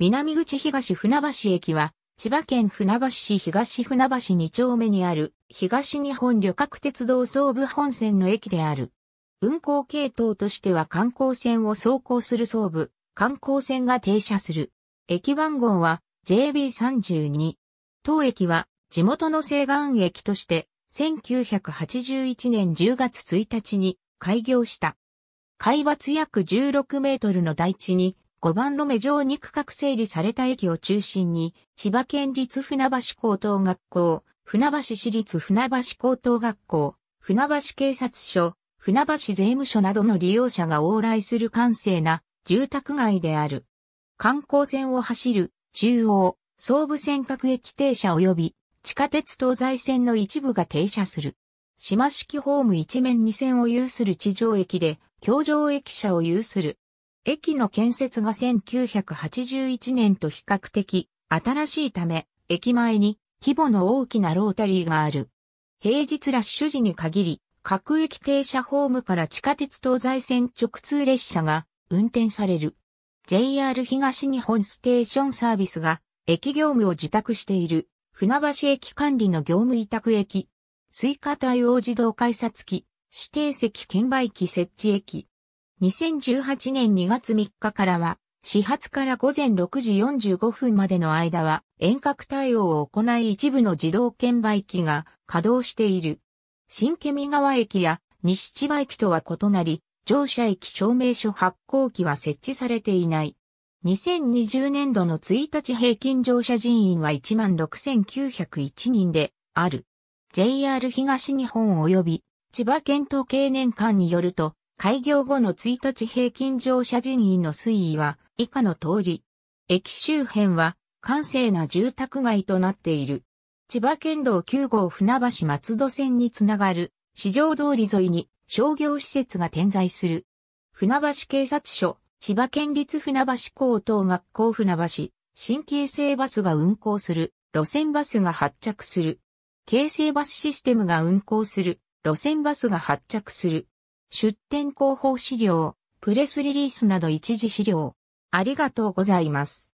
南口東船橋駅は、千葉県船橋市東船橋2丁目にある、東日本旅客鉄道総武本線の駅である。運行系統としては観光船を走行する総武、観光船が停車する。駅番号は JB32。当駅は地元の西岸駅として、1981年10月1日に開業した。海抜約16メートルの台地に5番路目上に区画整理された駅を中心に、千葉県立船橋高等学校、船橋市立船橋高等学校、船橋警察署、船橋税務署などの利用者が往来する閑静な住宅街である。観光線を走る中央、総武線各駅停車及び地下鉄東西線の一部が停車する。島式ホーム一面二線を有する地上駅で、橋上駅舎を有する。駅の建設が1981年と比較的新しいため、駅前に規模の大きなロータリーがある。平日ラッシュ時に限り、各駅停車ホームから地下鉄東西線直通列車が運転される。JR 東日本ステーションサービスが駅業務を受託している船橋駅管理の業務委託駅、追加対応自動改札機、指定席券売機設置駅、2018年2月3日からは、始発から午前6時45分までの間は遠隔対応を行い一部の自動券売機が稼働している。新ケミ川駅や西千葉駅とは異なり、乗車駅証明書発行機は設置されていない。2020年度の1日平均乗車人員は16,901人である。JR 東日本及び千葉県統計年間によると、開業後の1日平均乗車人員の推移は以下の通り。駅周辺は閑静な住宅街となっている。千葉県道9号船橋松戸線につながる市場通り沿いに商業施設が点在する。船橋警察署、千葉県立船橋高等学校船橋、新京成バスが運行する路線バスが発着する。京成バスシステムが運行する路線バスが発着する。出展広報資料、プレスリリースなど一時資料。ありがとうございます。